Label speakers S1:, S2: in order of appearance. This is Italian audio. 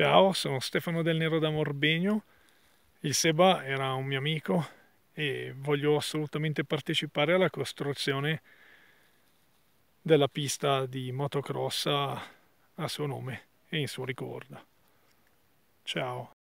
S1: Ciao, sono Stefano Del Nero da Morbegno. Il Seba era un mio amico e voglio assolutamente partecipare alla costruzione della pista di motocross a, suo nome e in suo ricordo. Ciao.